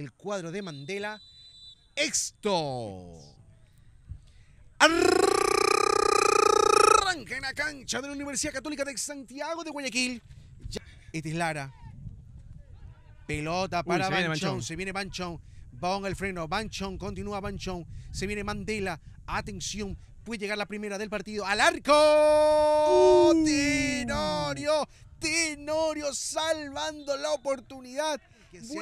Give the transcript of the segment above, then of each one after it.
el cuadro de Mandela Exto. Arranca en la cancha de la Universidad Católica de Santiago de Guayaquil. Ya. Este es Lara. Pelota para Banchón, se Viene Banchón Va con el freno. Banchón, continúa Banchón Se viene Mandela. Atención. Puede llegar la primera del partido. ¡Al arco! Tinorio Tenorio. salvando la oportunidad. Que se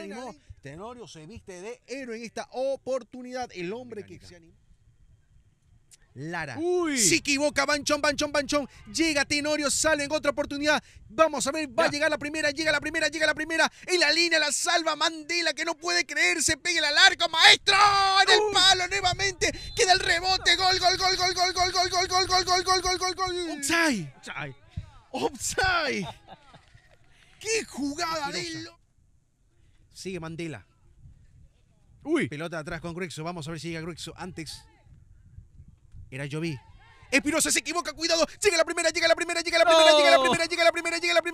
Tenorio se viste de héroe en esta oportunidad. El hombre que se animó. Lara. Uy. Se equivoca, Banchón, Banchón, Banchón. Llega Tenorio, sale en otra oportunidad. Vamos a ver, va a llegar la primera, llega la primera, llega la primera. En la línea la salva Mandela, que no puede creerse. Pegue el arco, maestro. En el palo nuevamente. Queda el rebote. Gol, gol, gol, gol, gol, gol, gol, gol, gol, gol, gol, gol, gol, gol, gol. Upside. Opsai. ¡Qué jugada de Sigue Mandela. Uy. Pelota atrás con Gruxo. Vamos a ver si llega Gruxo. Antes era Jovi. Espirosa se equivoca, cuidado. Llega la primera, llega la primera, llega la primera, llega la primera, llega la primera, llega la primera.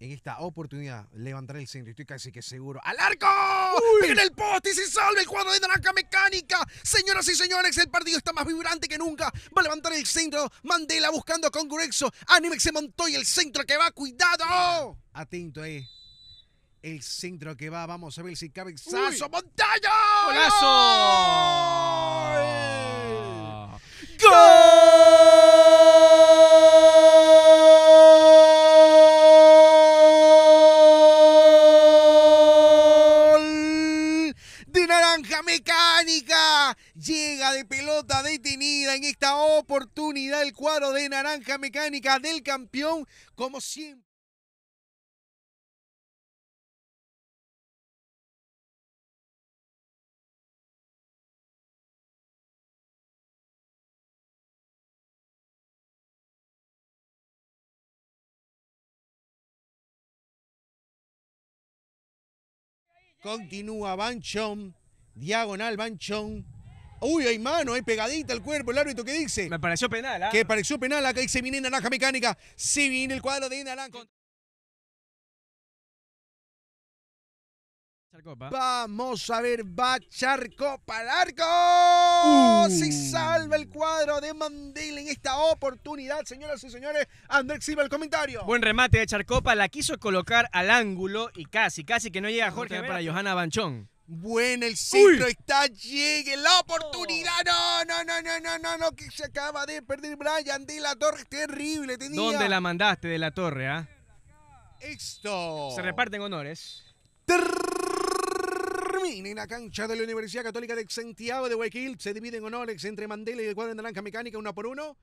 en esta oportunidad levantar el centro. Estoy casi que seguro. ¡Al arco! En el poste y se salve el cuadro de Naranja Mecánica. Señoras y señores, el partido está más vibrante que nunca. Va a levantar el centro. Mandela buscando con Grexo. Animex se montó y el centro que va. ¡Cuidado! Atento ahí. El centro que va. Vamos a ver si cabe. ¡Sazo! Montaño! ¡Golazo! Naranja Mecánica llega de pelota detenida en esta oportunidad el cuadro de Naranja Mecánica del campeón, como siempre. Continúa Banchón diagonal, Banchón. Uy, hay mano, hay pegadita el cuerpo. ¿El árbitro qué dice? Me pareció penal, ¿ah? Que pareció penal. Acá dice viene naranja mecánica. Sí, viene el cuadro de naranja. Vamos a ver, va Charcopa al arco. Uh. Se salva el cuadro de Mandela en esta oportunidad, señoras y señores. Andrés Silva, el comentario. Buen remate de Charcopa, la quiso colocar al ángulo y casi, casi que no llega Jorge para Johanna Banchón. Bueno, el centro está, llegue la oportunidad. No, no, no, no, no, no, no, que se acaba de perder Brian de la Torre. Terrible, tenía. ¿Dónde la mandaste de la Torre, ah? Esto. Se reparten honores. Termina en la cancha de la Universidad Católica de Santiago de Guayaquil. Se dividen honores entre Mandela y el cuadro de Naranja Mecánica, uno por uno.